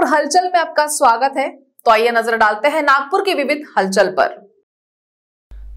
नागपुर हलचल में आपका स्वागत है तो आइए नजर डालते हैं नागपुर की विविध हलचल पर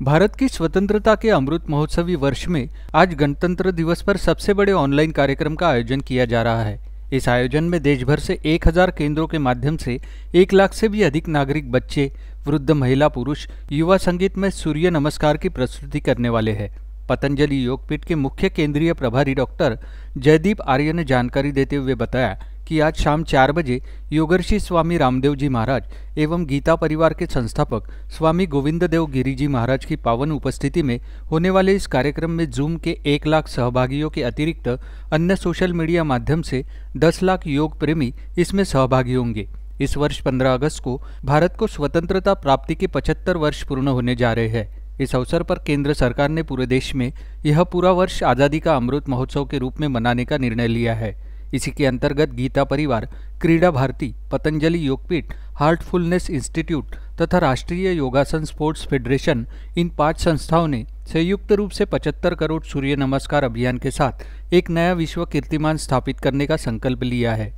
भारत की स्वतंत्रता के अमृत महोत्सवी वर्ष में आज गणतंत्र दिवस पर सबसे बड़े ऑनलाइन कार्यक्रम का आयोजन किया जा रहा है इस आयोजन में देश भर से 1000 केंद्रों के माध्यम से एक लाख से भी अधिक नागरिक बच्चे वृद्ध महिला पुरुष युवा संगीत में सूर्य नमस्कार की प्रस्तुति करने वाले हैं पतंजलि योगपीठ के मुख्य केंद्रीय प्रभारी डॉक्टर जयदीप आर्य ने जानकारी देते हुए बताया कि आज शाम चार बजे योगर्षि स्वामी रामदेव जी महाराज एवं गीता परिवार के संस्थापक स्वामी गोविंद देव गिरी जी महाराज की पावन उपस्थिति में होने वाले इस कार्यक्रम में जूम के एक लाख सहभागियों के अतिरिक्त अन्य सोशल मीडिया माध्यम से दस लाख योग प्रेमी इसमें सहभागी होंगे इस वर्ष 15 अगस्त को भारत को स्वतंत्रता प्राप्ति के 75 वर्ष पूर्ण होने जा रहे हैं इस अवसर पर केंद्र सरकार ने पूरे देश में यह पूरा वर्ष आज़ादी का अमृत महोत्सव के रूप में मनाने का निर्णय लिया है इसी के अंतर्गत गीता परिवार क्रीड़ा भारती पतंजलि योगपीठ हार्टफुलनेस इंस्टीट्यूट तथा राष्ट्रीय योगासन स्पोर्ट्स फेडरेशन इन पांच संस्थाओं ने संयुक्त रूप से 75 करोड़ सूर्य नमस्कार अभियान के साथ एक नया विश्व कीर्तिमान स्थापित करने का संकल्प लिया है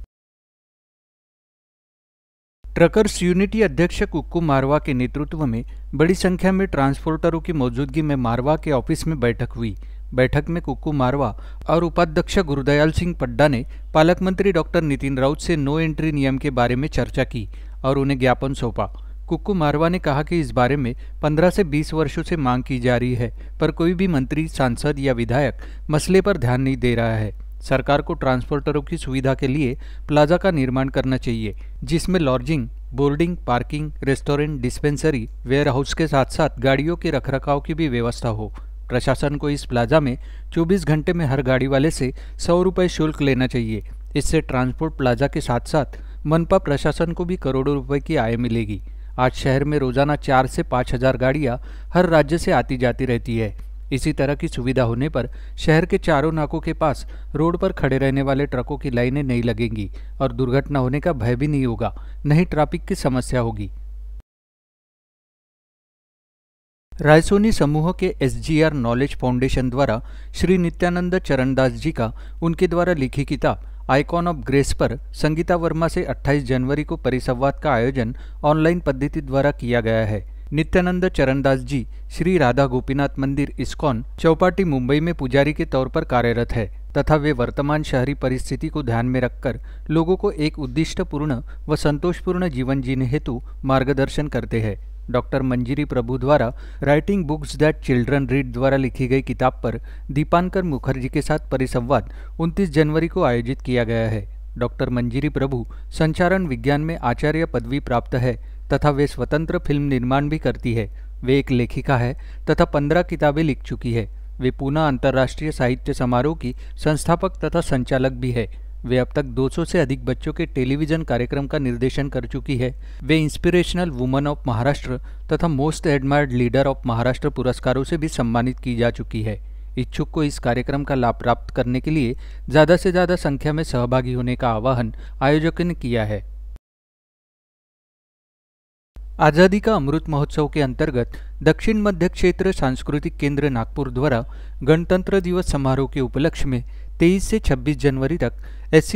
ट्रकर्स यूनिटी अध्यक्ष कुक्कू मारवा के नेतृत्व में बड़ी संख्या में ट्रांसपोर्टरों की मौजूदगी में मारवा के ऑफिस में बैठक हुई बैठक में कुक्कू मारवा और उपाध्यक्ष गुरुदयाल सिंह पड्डा ने पालक मंत्री डॉक्टर नितिन राउत से नो एंट्री नियम के बारे में चर्चा की और उन्हें ज्ञापन सौंपा कुक्कू मारवा ने कहा कि इस बारे में 15 से 20 वर्षों से मांग की जा रही है पर कोई भी मंत्री सांसद या विधायक मसले पर ध्यान नहीं दे रहा है सरकार को ट्रांसपोर्टरों की सुविधा के लिए प्लाजा का निर्माण करना चाहिए जिसमें lodging boarding parking restaurant dispensary warehouse के साथ साथ गाड़ियों के रखरखाव की भी व्यवस्था हो प्रशासन को इस प्लाजा में 24 घंटे में हर गाड़ी वाले से सौ रुपये शुल्क लेना चाहिए इससे ट्रांसपोर्ट प्लाजा के साथ साथ मनपा प्रशासन को भी करोड़ों रुपए की आय मिलेगी आज शहर में रोजाना चार से पाँच हजार गाड़ियाँ हर राज्य से आती जाती रहती है इसी तरह की सुविधा होने पर शहर के चारों नाकों के पास रोड पर खड़े रहने वाले ट्रकों की लाइनें नहीं लगेंगी और दुर्घटना होने का भय भी नहीं होगा नहीं ट्रैफिक की समस्या होगी रायसोनी समूह के एसजीआर नॉलेज फाउंडेशन द्वारा श्री नित्यानंद चरणदास जी का उनके द्वारा लिखी किताब आइकॉन ऑफ ग्रेस पर संगीता वर्मा से 28 जनवरी को परिसंवाद का आयोजन ऑनलाइन पद्धति द्वारा किया गया है नित्यानंद चरणदास जी श्री राधा गोपीनाथ मंदिर इस्कॉन चौपाटी मुंबई में पुजारी के तौर पर कार्यरत है तथा वे वर्तमान शहरी परिस्थिति को ध्यान में रखकर लोगों को एक उद्दिष्टपूर्ण व संतोषपूर्ण जीवन जीने हेतु मार्गदर्शन करते हैं डॉक्टर मंजिरी प्रभु द्वारा writing books that children read द्वारा लिखी गई किताब पर दीपांकर मुखर्जी के साथ परिसंवाद 29 जनवरी को आयोजित किया गया है डॉक्टर मंजिरी प्रभु संचारण विज्ञान में आचार्य पदवी प्राप्त है तथा वे स्वतंत्र फिल्म निर्माण भी करती है वे एक लेखिका है तथा पंद्रह किताबें लिख चुकी है वे पूना अंतर्राष्ट्रीय साहित्य समारोह की संस्थापक तथा संचालक भी है वे अब तक 200 से अधिक बच्चों के टेलीविजन कार्यक्रम का निर्देशन कर चुकी है वे इंस्पिरेशनल वुमन ऑफ महाराष्ट्र तथा most admired leader of Maharashtra पुरस्कारों से भी सम्मानित की जा चुकी है इच्छुक को इस कार्यक्रम का लाभ प्राप्त करने के लिए ज़्यादा से ज़्यादा संख्या में सहभागी होने का आह्वान आयोजकों ने किया है आज़ादी का अमृत महोत्सव के अंतर्गत दक्षिण मध्य क्षेत्र सांस्कृतिक केंद्र नागपुर द्वारा गणतंत्र दिवस समारोह के उपलक्ष्य में तेईस से छब्बीस जनवरी तक एस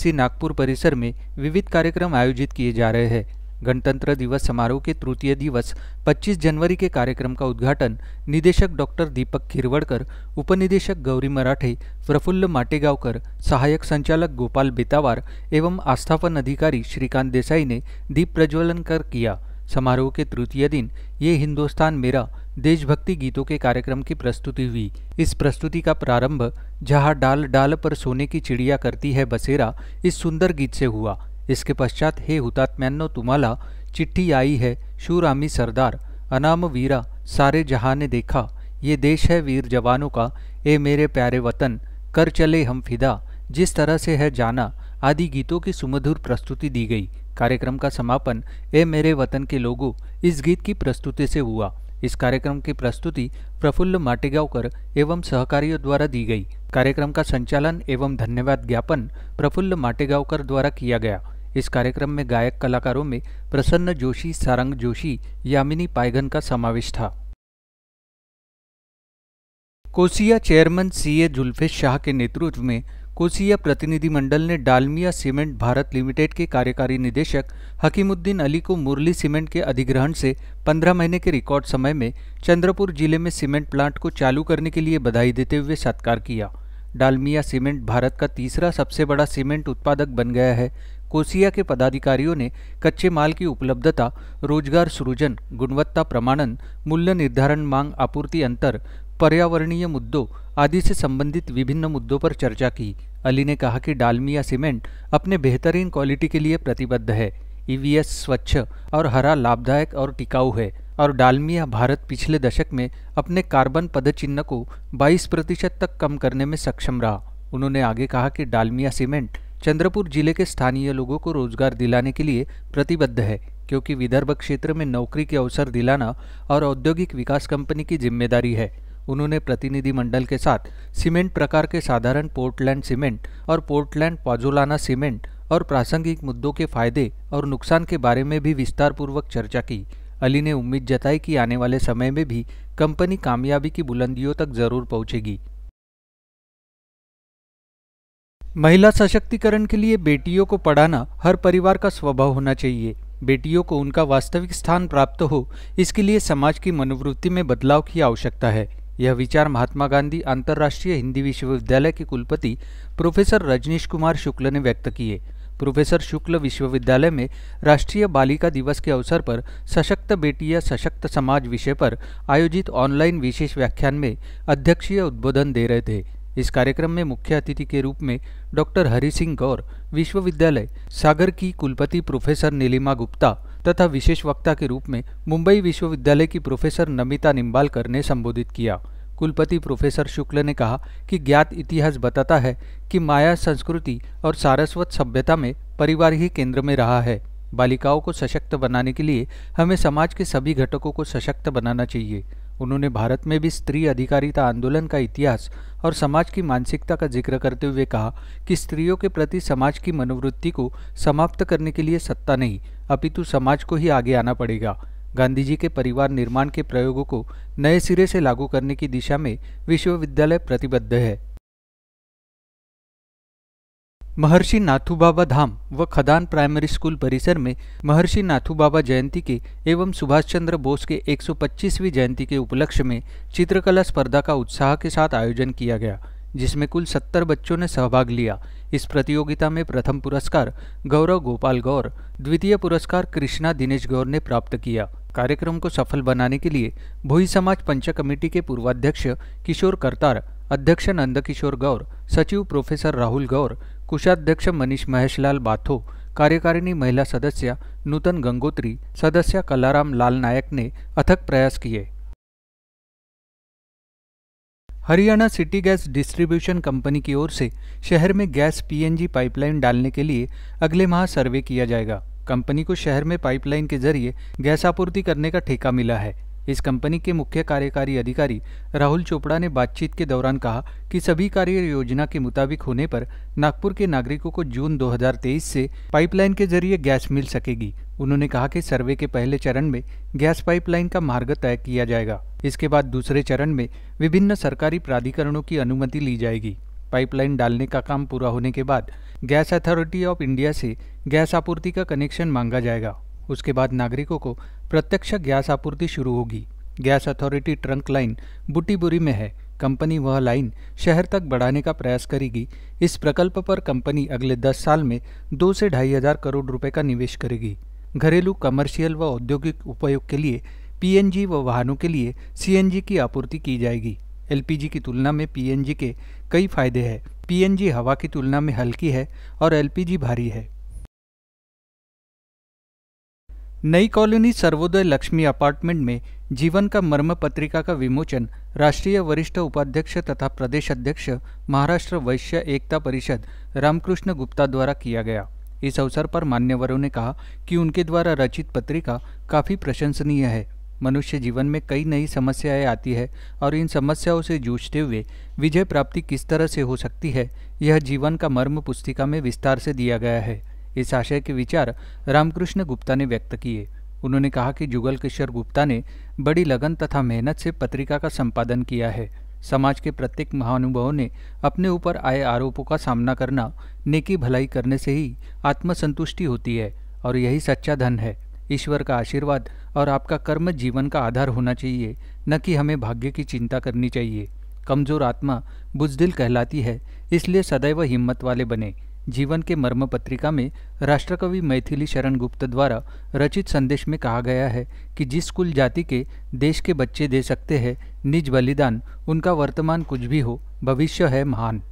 सी नागपुर परिसर में विविध कार्यक्रम आयोजित किए जा रहे हैं गणतंत्र दिवस समारोह के तृतीय दिवस 25 जनवरी के कार्यक्रम का उद्घाटन निदेशक डॉक्टर दीपक खिरवड़कर उपनिदेशक गौरी मराठे प्रफुल्ल माटेगांवकर सहायक संचालक गोपाल बेतावार एवं आस्थापन अधिकारी श्रीकांत देसाई ने दीप प्रज्वलन कर किया समारोह के तृतीय दिन ये हिंदुस्तान मेरा देशभक्ति गीतों के कार्यक्रम की प्रस्तुति हुई इस प्रस्तुति का प्रारंभ जहां डाल डाल पर सोने की चिड़िया करती है बसेरा इस सुंदर गीत से हुआ इसके पश्चात हे हुतात्म्यान्नो तुम्हाला चिट्ठी आई है शूर आमी सरदार अनाम वीरा सारे जहां ने देखा ये देश है वीर जवानों का ए मेरे प्यारे वतन कर चले हम फिदा जिस तरह से है जाना आदि गीतों की सुमधुर प्रस्तुति दी गई कार्यक्रम का समापन ए मेरे वतन के लोगों इस गीत की प्रस्तुति से हुआ इस कार्यक्रम की प्रस्तुति प्रफुल्ल माटेगांवकर एवं सहकारियों द्वारा दी गई कार्यक्रम का संचालन एवं धन्यवाद ज्ञापन प्रफुल्ल माटेगांवकर द्वारा किया गया इस कार्यक्रम में गायक कलाकारों में प्रसन्न जोशी सारंग जोशी यामिनी पायगन का समावेश था कोसिया chairman CA A Zulfe Shah के नेतृत्व में कोसीय प्रतिनिधिमंडल ने डालमिया सीमेंट भारत लिमिटेड के कार्यकारी निदेशक हकीमुद्दीन अली को मुरली सीमेंट के अधिग्रहण से 15 महीने के रिकॉर्ड समय में चंद्रपुर जिले में सीमेंट प्लांट को चालू करने के लिए बधाई देते हुए सत्कार किया डालमिया सीमेंट भारत का तीसरा सबसे बड़ा सीमेंट उत्पादक बन गया है कोसिया के पदाधिकारियों ने कच्चे माल की उपलब्धता रोजगार सृजन गुणवत्ता प्रमाणन मूल्य निर्धारण मांग आपूर्ति अंतर पर्यावरणीय मुद्दों आदि से संबंधित विभिन्न मुद्दों पर चर्चा की अली ने कहा कि डालमिया सीमेंट अपने बेहतरीन क्वालिटी के लिए प्रतिबद्ध है ईवीएस स्वच्छ और हरा लाभदायक और टिकाऊ है और डालमिया भारत पिछले दशक में अपने कार्बन पदचिन्ह को 22 प्रतिशत तक कम करने में सक्षम रहा उन्होंने आगे कहा कि डालमिया सीमेंट चंद्रपुर जिले के स्थानीय लोगों को रोजगार दिलाने के लिए प्रतिबद्ध है क्योंकि विदर्भ क्षेत्र में नौकरी के अवसर दिलाना और औद्योगिक विकास कंपनी की जिम्मेदारी है उन्होंने प्रतिनिधिमंडल के साथ सीमेंट प्रकार के साधारण पोर्टलैंड सीमेंट और पोर्टलैंड पाजोलाना सीमेंट और प्रासंगिक मुद्दों के फायदे और नुकसान के बारे में भी विस्तारपूर्वक चर्चा की अली ने उम्मीद जताई कि आने वाले समय में भी कंपनी कामयाबी की बुलंदियों तक जरूर पहुंचेगी महिला सशक्तिकरण के लिए बेटियों को पढ़ाना हर परिवार का स्वभाव होना चाहिए बेटियों को उनका वास्तविक स्थान प्राप्त हो इसके लिए समाज की मनोवृत्ति में बदलाव की आवश्यकता है यह विचार महात्मा गांधी अंतर्राष्ट्रीय हिंदी विश्वविद्यालय के कुलपति प्रोफेसर रजनीश कुमार शुक्ल ने व्यक्त किए प्रोफेसर शुक्ल विश्वविद्यालय में राष्ट्रीय बालिका दिवस के अवसर पर सशक्त बेटी या सशक्त समाज विषय पर आयोजित ऑनलाइन विशेष व्याख्यान में अध्यक्षीय उद्बोधन दे रहे थे इस कार्यक्रम में मुख्य अतिथि के रूप में डॉक्टर हरि सिंह गौर विश्वविद्यालय सागर की कुलपति प्रोफेसर नीलिमा गुप्ता तथा विशेष वक्ता के रूप में मुंबई विश्वविद्यालय की प्रोफेसर नमिता निम्बालकर ने संबोधित किया कुलपति प्रोफेसर शुक्ल ने कहा कि ज्ञात इतिहास बताता है कि माया संस्कृति और सारस्वत सभ्यता में परिवार ही केंद्र में रहा है बालिकाओं को सशक्त बनाने के लिए हमें समाज के सभी घटकों को सशक्त बनाना चाहिए उन्होंने भारत में भी स्त्री अधिकारिता आंदोलन का इतिहास और समाज की मानसिकता का जिक्र करते हुए कहा कि स्त्रियों के प्रति समाज की मनोवृत्ति को समाप्त करने के लिए सत्ता नहीं अपितु समाज को ही आगे आना पड़ेगा गांधी जी के परिवार निर्माण के प्रयोगों को नए सिरे से लागू करने की दिशा में विश्वविद्यालय प्रतिबद्ध है महर्षि नाथू बाबा धाम व खदान प्राइमरी स्कूल परिसर में महर्षि नाथू बाबा जयंती के एवं सुभाष चंद्र बोस के 125वीं जयंती के उपलक्ष्य में चित्रकला स्पर्धा का उत्साह के साथ आयोजन किया गया जिसमें कुल 70 बच्चों ने सहभाग लिया इस प्रतियोगिता में प्रथम पुरस्कार गौरव गोपाल गौर द्वितीय पुरस्कार कृष्णा दिनेश गौर ने प्राप्त किया कार्यक्रम को सफल बनाने के लिए भोई समाज पंच कमेटी के पूर्वाध्यक्ष किशोर करतार अध्यक्ष नंदकिशोर गौर सचिव प्रोफेसर राहुल गौर कुशाध्यक्ष मनीष महेशलाल बाथो कार्यकारिणी महिला सदस्य नूतन गंगोत्री सदस्य कलाराम लाल नायक ने अथक प्रयास किए Haryana city gas distribution company की ओर से शहर में गैस पीएनजी पाइपलाइन डालने के लिए अगले माह सर्वे किया जाएगा कंपनी को शहर में पाइपलाइन के जरिए गैस आपूर्ति करने का ठेका मिला है इस कंपनी के मुख्य कार्यकारी अधिकारी राहुल चोपड़ा ने बातचीत के दौरान कहा कि सभी कार्य योजना के मुताबिक होने पर नागपुर के नागरिकों को जून 2023 से पाइपलाइन के जरिए गैस मिल सकेगी उन्होंने कहा कि सर्वे के पहले चरण में गैस पाइपलाइन का मार्ग तय किया जाएगा इसके बाद दूसरे चरण में विभिन्न सरकारी प्राधिकरणों की अनुमति ली जाएगी पाइपलाइन डालने का काम पूरा होने के बाद गैस अथॉरिटी ऑफ इंडिया से गैस आपूर्ति का कनेक्शन मांगा जाएगा उसके बाद नागरिकों को प्रत्यक्ष गैस आपूर्ति शुरू होगी gas authority trunk line Butibori में है कंपनी वह लाइन शहर तक बढ़ाने का प्रयास करेगी इस प्रकल्प पर कंपनी अगले 10 साल में दो से ढाई हजार करोड़ रुपए का निवेश करेगी घरेलू कमर्शियल व औद्योगिक उपयोग के लिए पीएनजी व वाहनों के लिए सीएनजी की आपूर्ति की जाएगी एलपीजी की तुलना में पीएनजी के कई फायदे हैं पीएनजी हवा की तुलना में हल्की है और एलपीजी भारी है नई कॉलोनी सर्वोदय लक्ष्मी अपार्टमेंट में जीवन का मर्म पत्रिका का विमोचन राष्ट्रीय वरिष्ठ उपाध्यक्ष तथा प्रदेश अध्यक्ष महाराष्ट्र वैश्य एकता परिषद रामकृष्ण गुप्ता द्वारा किया गया इस अवसर पर मान्यवरों ने कहा कि उनके द्वारा रचित पत्रिका काफ़ी प्रशंसनीय है मनुष्य जीवन में कई नई समस्याएं आती है और इन समस्याओं से जूझते हुए विजय प्राप्ति किस तरह से हो सकती है यह जीवन का मर्म पुस्तिका में विस्तार से दिया गया है इस आशय के विचार रामकृष्ण गुप्ता ने व्यक्त किए उन्होंने कहा कि जुगल किशोर गुप्ता ने बड़ी लगन तथा मेहनत से पत्रिका का संपादन किया है समाज के प्रत्येक महानुभवों ने अपने ऊपर आए आरोपों का सामना करना नेकी भलाई करने से ही आत्मसंतुष्टि होती है और यही सच्चा धन है ईश्वर का आशीर्वाद और आपका कर्म जीवन का आधार होना चाहिए न कि हमें भाग्य की चिंता करनी चाहिए कमजोर आत्मा बुजदिल कहलाती है इसलिए सदैव हिम्मत वाले बने जीवन के मर्म पत्रिका में राष्ट्रकवि मैथिली शरण गुप्त द्वारा रचित संदेश में कहा गया है कि जिस कुल जाति के देश के बच्चे दे सकते हैं निज बलिदान उनका वर्तमान कुछ भी हो भविष्य है महान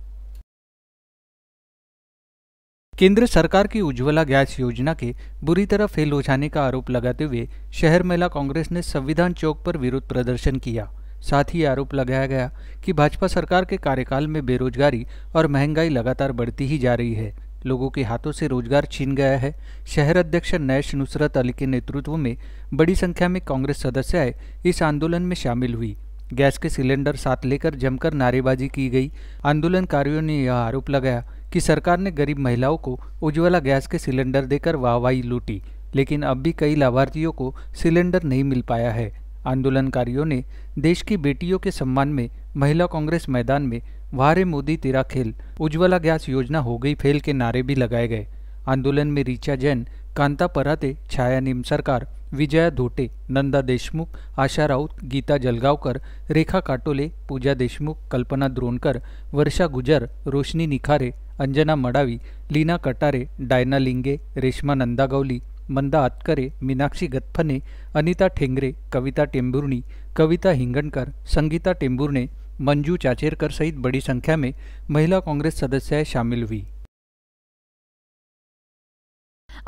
केंद्र सरकार की उज्ज्वला गैस योजना के बुरी तरह फेल हो जाने का आरोप लगाते हुए शहर महिला कांग्रेस ने संविधान चौक पर विरोध प्रदर्शन किया साथ ही आरोप लगाया गया कि भाजपा सरकार के कार्यकाल में बेरोजगारी और महंगाई लगातार बढ़ती ही जा रही है लोगों के हाथों से रोजगार छीन गया है शहर अध्यक्ष नैश नुसरत अली के नेतृत्व में बड़ी संख्या में कांग्रेस सदस्य आए इस आंदोलन में शामिल हुई गैस के सिलेंडर साथ लेकर जमकर नारेबाजी की गई आंदोलनकारियों ने यह आरोप लगाया कि सरकार ने गरीब महिलाओं को उज्ज्वला गैस के सिलेंडर देकर वाहवाही लूटी लेकिन अब भी कई लाभार्थियों को सिलेंडर नहीं मिल पाया है आंदोलनकारियों ने देश की बेटियों के सम्मान में महिला कांग्रेस मैदान में वारे मोदी तेरा खेल उज्ज्वला गैस योजना हो गई फेल के नारे भी लगाए गए आंदोलन में रीचा जैन कांता पराते छाया निम सरकार विजया धोटे नंदा देशमुख आशा राउत गीता जलगांवकर रेखा काटोले पूजा देशमुख कल्पना द्रोणकर वर्षा गुजर रोशनी निखारे अंजना मडावी लीना कटारे डायना लिंगे रेशमा नंदागौली मंदा आतकरे मीनाक्षी गतफने अनिता ठेंगरे कविता टेम्बुर्णी कविता हिंगणकर संगीता टेम्बुरने मंजू चाचेरकर सहित बड़ी संख्या में महिला कांग्रेस सदस्य शामिल हुई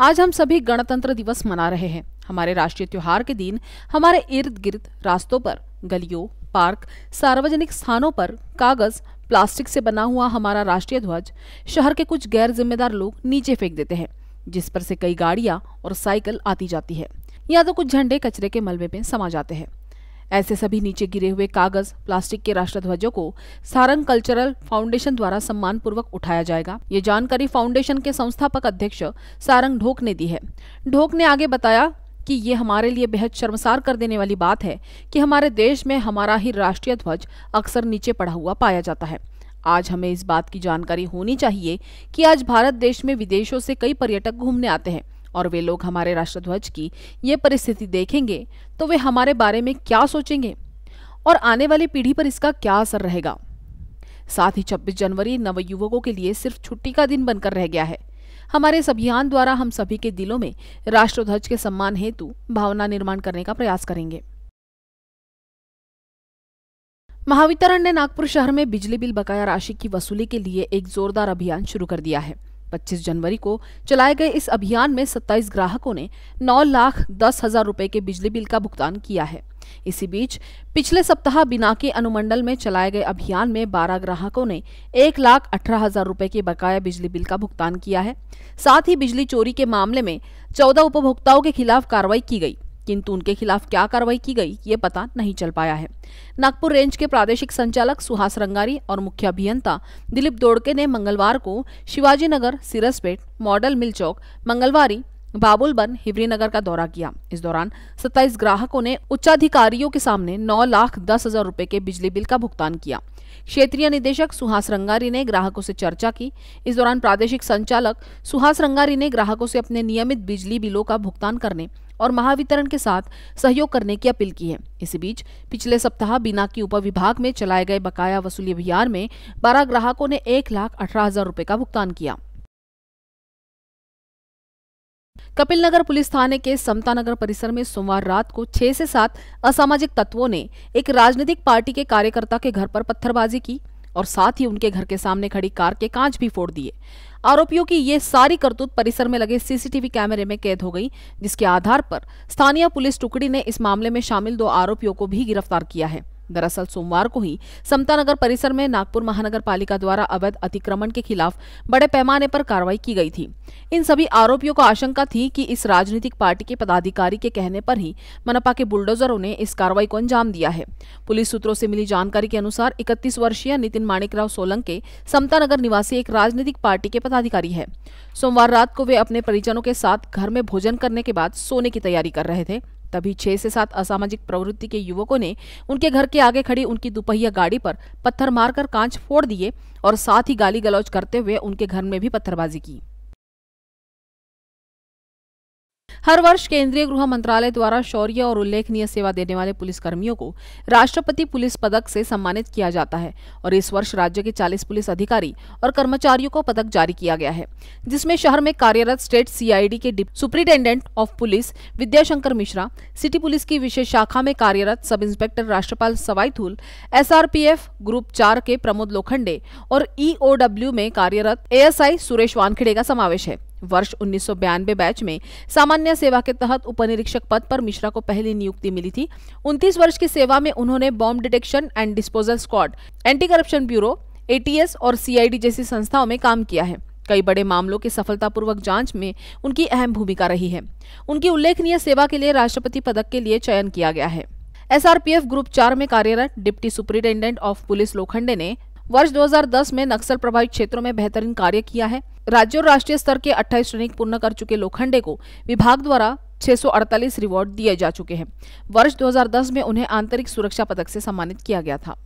आज हम सभी गणतंत्र दिवस मना रहे हैं हमारे राष्ट्रीय त्योहार के दिन हमारे इर्द गिर्द रास्तों पर गलियों पार्क सार्वजनिक स्थानों पर कागज प्लास्टिक से बना हुआ हमारा राष्ट्रीय ध्वज शहर के कुछ गैर जिम्मेदार लोग नीचे फेंक देते हैं जिस पर से कई गाड़ियां और साइकिल आती जाती है या तो कुछ झंडे कचरे के मलबे में समा जाते हैं ऐसे सभी नीचे गिरे हुए कागज प्लास्टिक के राष्ट्रध्वजों को सारंग कल्चरल फाउंडेशन द्वारा सम्मान पूर्वक उठाया जाएगा ये जानकारी फाउंडेशन के संस्थापक अध्यक्ष सारंग ढोक ने दी है ढोक ने आगे बताया कि ये हमारे लिए बेहद शर्मसार कर देने वाली बात है कि हमारे देश में हमारा ही राष्ट्रीय ध्वज अक्सर नीचे पड़ा हुआ पाया जाता है आज हमें इस बात की जानकारी होनी चाहिए कि आज भारत देश में विदेशों से कई पर्यटक घूमने आते हैं और वे लोग हमारे राष्ट्रध्वज की ये परिस्थिति देखेंगे तो वे हमारे बारे में क्या सोचेंगे और आने वाली पीढ़ी पर इसका क्या असर रहेगा साथ ही छब्बीस जनवरी नवयुवकों के लिए सिर्फ छुट्टी का दिन बनकर रह गया है हमारे इस अभियान द्वारा हम सभी के दिलों में राष्ट्रध्वज के सम्मान हेतु भावना निर्माण करने का प्रयास करेंगे महावितरण ने नागपुर शहर में बिजली बिल बकाया राशि की वसूली के लिए एक जोरदार अभियान शुरू कर दिया है 25 जनवरी को चलाए गए इस अभियान में 27 ग्राहकों ने नौ लाख दस हजार रुपए के बिजली बिल का भुगतान किया है इसी बीच पिछले सप्ताह बिना के अनुमंडल में चलाए गए अभियान में 12 ग्राहकों ने एक लाख अठारह हजार रुपए के बकाया बिजली बिल का भुगतान किया है साथ ही बिजली चोरी के मामले में चौदह उपभोक्ताओं के खिलाफ कार्रवाई की गई किंतु उनके खिलाफ क्या कार्रवाई की गई ये पता नहीं चल पाया है नागपुर रेंज के प्रादेशिक संचालक सुहास रंगारी और मुख्य अभियंता दिलीप दोड़के ने मंगलवार को शिवाजीनगर सिरसपेट मॉडल मिल चौक मंगलवारी बाबुलबन हिवरी नगर का दौरा किया इस दौरान 27 ग्राहकों ने उच्चाधिकारियों के सामने नौ लाख दस हजार रूपए के बिजली बिल का भुगतान किया क्षेत्रीय निदेशक सुहास रंगारी ने ग्राहकों से चर्चा की इस दौरान प्रादेशिक संचालक सुहास रंगारी ने ग्राहकों से अपने नियमित बिजली बिलों का भुगतान करने और महावितरण के साथ सहयोग करने की अपील की है इसी बीच पिछले सप्ताह बिना की उप विभाग में चलाए गए बकाया वसूली अभियान में बारह ग्राहकों ने एक लाख अठारह हजार रूपए का भुगतान किया कपिल नगर पुलिस थाने के समता नगर परिसर में सोमवार रात को छह से सात असामाजिक तत्वों ने एक राजनीतिक पार्टी के कार्यकर्ता के घर पर पत्थरबाजी की और साथ ही उनके घर के सामने खड़ी कार के कांच भी फोड़ दिए आरोपियों की ये सारी करतूत परिसर में लगे सीसीटीवी कैमरे में कैद हो गई जिसके आधार पर स्थानीय पुलिस टुकड़ी ने इस मामले में शामिल दो आरोपियों को भी गिरफ्तार किया है दरअसल सोमवार को ही समता नगर परिसर में नागपुर महानगर पालिका द्वारा अवैध अतिक्रमण के खिलाफ बड़े पैमाने पर कार्रवाई की गई थी इन सभी आरोपियों को आशंका थी कि इस राजनीतिक पार्टी के पदाधिकारी के कहने पर ही मनपा के बुलडोजरों ने इस कार्रवाई को अंजाम दिया है पुलिस सूत्रों से मिली जानकारी के अनुसार इकतीस वर्षीय नितिन माणिकराव सोलंके समता नगर निवासी एक राजनीतिक पार्टी के पदाधिकारी है सोमवार रात को वे अपने परिजनों के साथ घर में भोजन करने के बाद सोने की तैयारी कर रहे थे तभी छह से सात असामाजिक प्रवृत्ति के युवकों ने उनके घर के आगे खड़ी उनकी दुपहिया गाड़ी पर पत्थर मारकर कांच फोड़ दिए और साथ ही गाली गलौज करते हुए उनके घर में भी पत्थरबाजी की हर वर्ष केंद्रीय गृह मंत्रालय द्वारा शौर्य और उल्लेखनीय सेवा देने वाले पुलिसकर्मियों को राष्ट्रपति पुलिस पदक से सम्मानित किया जाता है और इस वर्ष राज्य के 40 पुलिस अधिकारी और कर्मचारियों को पदक जारी किया गया है जिसमें शहर में कार्यरत स्टेट सीआईडी के superintendent of police Vidyashankar Mishra city police की विशेष शाखा में कार्यरत sub inspector Rashtrapal Savaithul S group चार के प्रमोद लोखंडे और ईओडब्ल्यू में कार्यरत एएसआई सुरेश वानखेड़े का समावेश है वर्ष उन्नीस बैच में सामान्य सेवा के तहत उपनिरीक्षक पद पर मिश्रा को पहली नियुक्ति मिली थी 29 वर्ष की सेवा में उन्होंने bomb detection and disposal squad anti corruption bureau ATS और सीआईडी जैसी संस्थाओं में काम किया है कई बड़े मामलों की सफलतापूर्वक जांच में उनकी अहम भूमिका रही है उनकी उल्लेखनीय सेवा के लिए राष्ट्रपति पदक के लिए चयन किया गया है एसआरपीएफ ग्रुप चार में कार्यरत deputy superintendent of police Lokhande ने वर्ष 2010 में नक्सल प्रभावित क्षेत्रों में बेहतरीन कार्य किया है राज्य और राष्ट्रीय स्तर के 28 श्रेणी पूर्ण कर चुके लोखंडे को विभाग द्वारा 648 रिवॉर्ड दिए जा चुके हैं वर्ष 2010 में उन्हें आंतरिक सुरक्षा पदक से सम्मानित किया गया था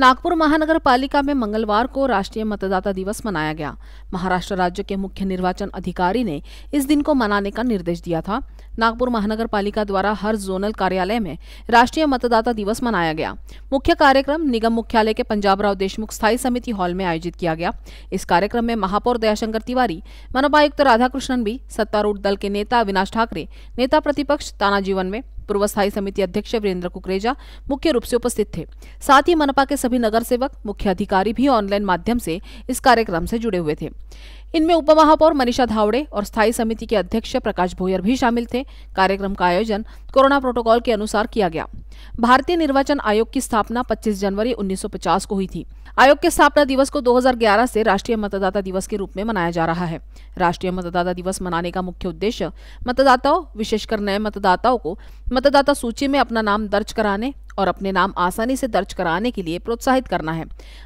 नागपुर महानगर पालिका में मंगलवार को राष्ट्रीय मतदाता दिवस मनाया गया महाराष्ट्र राज्य के मुख्य निर्वाचन अधिकारी ने इस दिन को मनाने का निर्देश दिया था नागपुर महानगर पालिका द्वारा हर जोनल कार्यालय में राष्ट्रीय मतदाता दिवस मनाया गया मुख्य कार्यक्रम निगम मुख्यालय के पंजाबराव देशमुख स्थायी समिति हॉल में आयोजित किया गया इस कार्यक्रम में महापौर दयाशंकर तिवारी मनोपायुक्त राधाकृष्णन भी सत्तारूढ़ दल के नेता अविनाश ठाकरे नेता प्रतिपक्ष तानाजीवन में पूर्व स्थायी समिति अध्यक्ष वीरेंद्र कुकरेजा मुख्य रूप से उपस्थित थे साथ ही मनपा के सभी नगर सेवक मुख्य अधिकारी भी ऑनलाइन माध्यम से इस कार्यक्रम से जुड़े हुए थे इनमें उपमहापौर मनीषा धावड़े और स्थायी समिति के अध्यक्ष प्रकाश भोयर भी शामिल थे कार्यक्रम का आयोजन कोरोना प्रोटोकॉल के अनुसार किया गया भारतीय निर्वाचन आयोग की स्थापना 25 जनवरी 1950 को हुई थी आयोग के स्थापना दिवस को 2011 से राष्ट्रीय मतदाता दिवस के रूप में मनाया जा रहा है राष्ट्रीय मतदाता दिवस मनाने का मुख्य उद्देश्य मतदाताओं विशेषकर नए मतदाताओं को मतदाता सूची में अपना नाम दर्ज कराने और अपने नाम आसानी से दर्ज कराने के लिए प्रोत्साहित करना है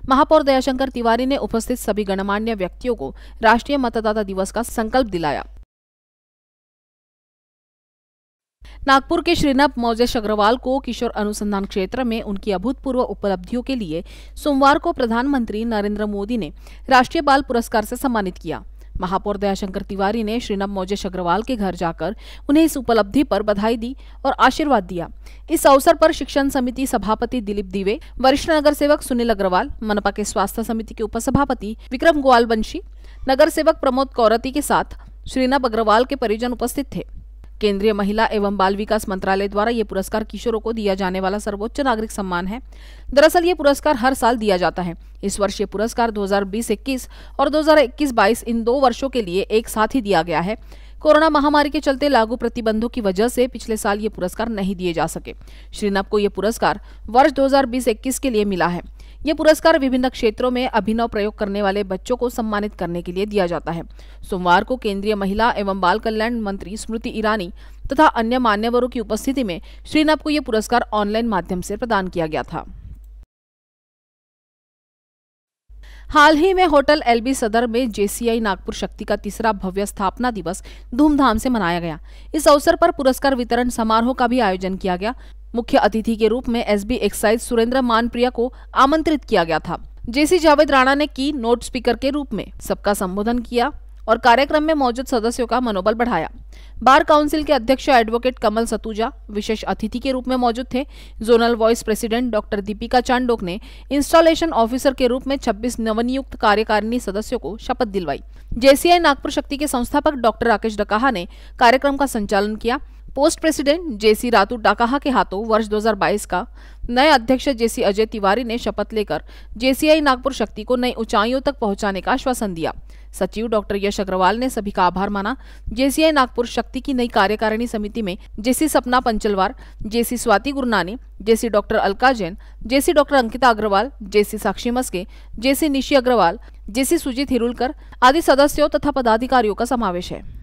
महापौर दयाशंकर तिवारी ने उपस्थित सभी गणमान्य व्यक्तियों को राष्ट्रीय मतदाता दिवस का संकल्प दिलाया नागपुर के श्रीनब मौजेश अग्रवाल को किशोर अनुसंधान क्षेत्र में उनकी अभूतपूर्व उपलब्धियों के लिए सोमवार को प्रधानमंत्री नरेंद्र मोदी ने राष्ट्रीय बाल पुरस्कार से सम्मानित किया महापौर दयाशंकर तिवारी ने श्रीनब मोजेश अग्रवाल के घर जाकर उन्हें इस उपलब्धि पर बधाई दी और आशीर्वाद दिया इस अवसर पर शिक्षण समिति सभापति दिलीप दिवे वरिष्ठ नगर सेवक सुनील अग्रवाल मनपा के स्वास्थ्य समिति के उपसभापति विक्रम ग्वालबंशी नगर सेवक प्रमोद कौरती के साथ श्रीनब अग्रवाल के परिजन उपस्थित थे केंद्रीय महिला एवं बाल विकास मंत्रालय द्वारा ये पुरस्कार किशोरों को दिया जाने वाला सर्वोच्च नागरिक सम्मान है दरअसल ये पुरस्कार हर साल दिया जाता है इस वर्ष ये पुरस्कार दो 21 और दो हजार इन दो वर्षो के लिए एक साथ ही दिया गया है कोरोना महामारी के चलते लागू प्रतिबंधों की वजह से पिछले साल ये पुरस्कार नहीं दिए जा सके श्रीनब को ये पुरस्कार वर्ष 2020-21 के लिए मिला है ये पुरस्कार विभिन्न क्षेत्रों में अभिनव प्रयोग करने वाले बच्चों को सम्मानित करने के लिए दिया जाता है सोमवार को केंद्रीय महिला एवं बाल कल्याण मंत्री स्मृति ईरानी तथा अन्य मान्यवरों की उपस्थिति में श्रीनभ को यह पुरस्कार ऑनलाइन माध्यम से प्रदान किया गया था हाल ही में होटल एलबी सदर में जेसीआई नागपुर शक्ति का तीसरा भव्य स्थापना दिवस धूमधाम से मनाया गया इस अवसर पर पुरस्कार वितरण समारोह का भी आयोजन किया गया मुख्य अतिथि के रूप में एसबी एक्साइज सुरेंद्र मानप्रिया को आमंत्रित किया गया था जेसी जावेद राणा ने की नोट स्पीकर के रूप में सबका संबोधन किया और कार्यक्रम में मौजूद सदस्यों का मनोबल बढ़ाया बार काउंसिल के अध्यक्ष एडवोकेट कमल सतुजा विशेष अतिथि के रूप में मौजूद थे zonal vice president doctor Deepika Chandok ने इंस्टॉलेशन ऑफिसर के रूप में 26 नवनियुक्त कार्यकारिणी सदस्यों को शपथ दिलवाई जेसीआई नागपुर शक्ति के संस्थापक डॉक्टर राकेश डकाहा ने कार्यक्रम का संचालन किया past president JC Ratu Dakaha के हाथों वर्ष 2022 का नए अध्यक्ष जेसी अजय तिवारी ने शपथ लेकर जेसीआई नागपुर शक्ति को नई ऊंचाइयों तक पहुंचाने का आश्वासन दिया सचिव डॉक्टर यश अग्रवाल ने सभी का आभार माना जेसीआई नागपुर शक्ति की नई कार्यकारिणी समिति में JC Sapna Panchalwar JC Swati Gurnani JC doctor Alka Jain JC doctor Ankita Agarwal JC Sakshi Maske JC Nishi Agarwal जेसी सुजीत हिरुलकर आदि सदस्यों तथा पदाधिकारियों का समावेश है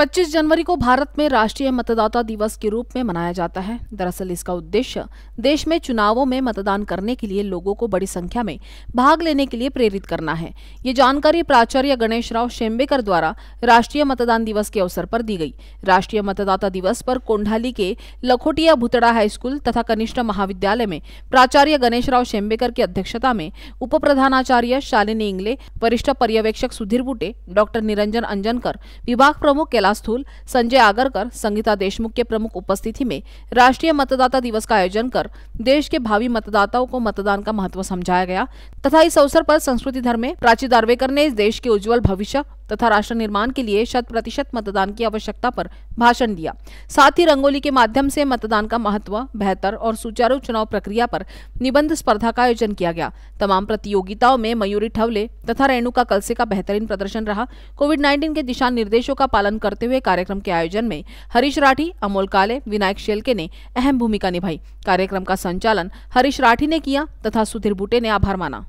25 जनवरी को भारत में राष्ट्रीय मतदाता दिवस के रूप में मनाया जाता है दरअसल इसका उद्देश्य देश में चुनावों में मतदान करने के लिए लोगों को बड़ी संख्या में भाग लेने के लिए प्रेरित करना है ये जानकारी प्राचार्य गणेश राव शेम्बेकर द्वारा राष्ट्रीय मतदान दिवस के अवसर पर दी गई राष्ट्रीय मतदाता दिवस पर कोंढाली के लखोटिया भुतड़ा हाईस्कूल तथा कनिष्ठ महाविद्यालय में प्राचार्य गणेश राव शेम्बेकर की अध्यक्षता में उप प्रधानाचार्य शालिनी इंगले वरिष्ठ पर्यवेक्षक सुधीर बुटे डॉक्टर निरंजन अंजनकर विभाग प्रमुख कैला कैलाश थूल संजय आगरकर संगीता देशमुख के प्रमुख उपस्थिति में राष्ट्रीय मतदाता दिवस का आयोजन कर देश के भावी मतदाताओं को मतदान का महत्व समझाया गया तथा इस अवसर पर संस्कृति धर्म में प्राची दार्वेकर ने देश के उज्जवल भविष्य तथा राष्ट्र निर्माण के लिए शत प्रतिशत मतदान की आवश्यकता पर भाषण दिया साथ ही रंगोली के माध्यम से मतदान का महत्व बेहतर और सुचारू चुनाव प्रक्रिया पर निबंध स्पर्धा का आयोजन किया गया तमाम प्रतियोगिताओं में मयूरी ठवले तथा रेणुका कलसे का बेहतरीन प्रदर्शन रहा कोविड नाइन्टीन के दिशा निर्देशों का पालन करते हुए कार्यक्रम के आयोजन में हरीश राठी अमोल काले विनायक शेलके ने अहम भूमिका निभाई कार्यक्रम का संचालन हरीश राठी ने किया तथा सुधीर बुटे ने आभार माना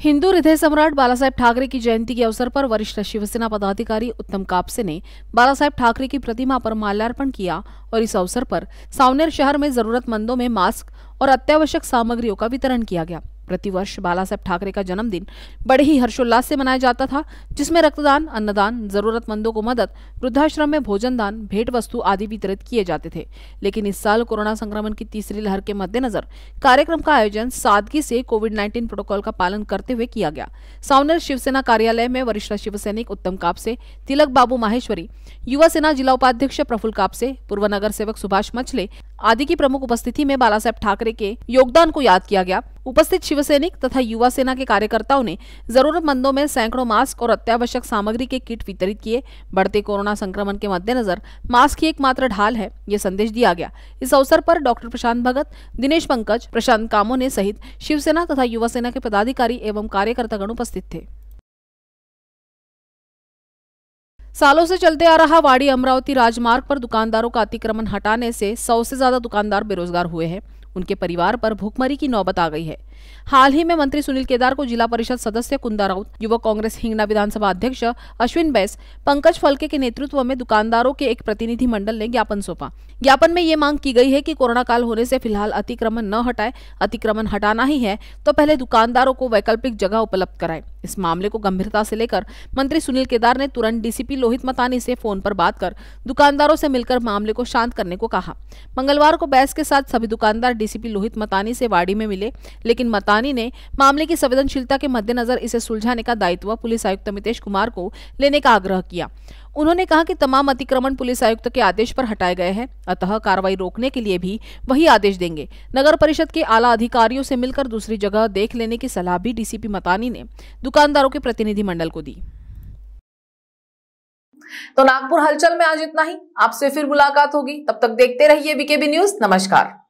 हिंदू हृदय सम्राट बालासाहेब ठाकरे की जयंती के अवसर पर वरिष्ठ शिवसेना पदाधिकारी उत्तम कापसे ने बालासाहेब ठाकरे की प्रतिमा पर माल्यार्पण किया और इस अवसर पर सावनेर शहर में जरूरतमंदों में मास्क और अत्यावश्यक सामग्रियों का वितरण किया गया प्रतिवर्ष बाला साहेब ठाकरे का जन्मदिन बड़े ही हर्षोल्लास से मनाया जाता था जिसमें रक्तदान अन्नदान जरूरतमंदों को मदद वृद्धाश्रम में भोजन दान भेंट वस्तु आदि वितरित किए जाते थे लेकिन इस साल कोरोना संक्रमण की तीसरी लहर के मद्देनजर कार्यक्रम का आयोजन सादगी से कोविड नाइन्टीन प्रोटोकॉल का पालन करते हुए किया गया सावनर शिवसेना कार्यालय में वरिष्ठ शिव सैनिक उत्तम कापसे तिलक बाबू माहेश्वरी युवा सेना जिला उपाध्यक्ष प्रफुल कापसे पूर्व नगर सेवक सुभाष मछले आदि की प्रमुख उपस्थिति में बाला ठाकरे के योगदान को याद किया गया उपस्थित शिव सैनिक तथा युवा सेना के कार्यकर्ताओं ने जरूरतमंदों में सैकड़ों मास्क और अत्यावश्यक सामग्री के किट वितरित किए बढ़ते कोरोना संक्रमण के मद्देनजर मास्क ही एकमात्र ढाल है ये संदेश दिया गया इस अवसर पर डॉक्टर प्रशांत भगत दिनेश पंकज प्रशांत कामोने ने सहित शिवसेना तथा युवा सेना के पदाधिकारी एवं कार्यकर्तागण उपस्थित थे सालों से चलते आ रहा वाड़ी अमरावती राजमार्ग पर दुकानदारों का अतिक्रमण हटाने से सौ से ज्यादा दुकानदार बेरोजगार हुए हैं उनके परिवार पर भुखमरी की नौबत आ गई है हाल ही में मंत्री सुनील केदार को जिला परिषद सदस्य कुंदा राउत युवा कांग्रेस हिंगना विधानसभा अध्यक्ष अश्विन बैस पंकज फलके के नेतृत्व में दुकानदारों के एक प्रतिनिधि मंडल ने ज्ञापन सौंपा ज्ञापन में ये मांग की गई है कि कोरोना काल होने से फिलहाल अतिक्रमण न हटाए अतिक्रमण हटाना ही है तो पहले दुकानदारों को वैकल्पिक जगह उपलब्ध कराए इस मामले को गंभीरता से लेकर मंत्री सुनील केदार ने तुरंत डीसीपी लोहित मतानी से फोन पर बात कर दुकानदारों से मिलकर मामले को शांत करने को कहा मंगलवार को बैस के साथ सभी दुकानदार डीसीपी लोहित मतानी से वाड़ी में मिले लेकिन मोहसिन मतानी ने मामले की संवेदनशीलता के मद्देनजर इसे सुलझाने का दायित्व पुलिस आयुक्त अमितेश कुमार को लेने का आग्रह किया उन्होंने कहा कि तमाम अतिक्रमण पुलिस आयुक्त के आदेश पर हटाए गए हैं अतः कार्रवाई रोकने के लिए भी वही आदेश देंगे नगर परिषद के आला अधिकारियों से मिलकर दूसरी जगह देख लेने की सलाह भी डीसीपी मतानी ने दुकानदारों के प्रतिनिधि मंडल को दी तो नागपुर हलचल में आज इतना ही आपसे फिर मुलाकात होगी तब तक देखते रहिए बीकेबी न्यूज नमस्कार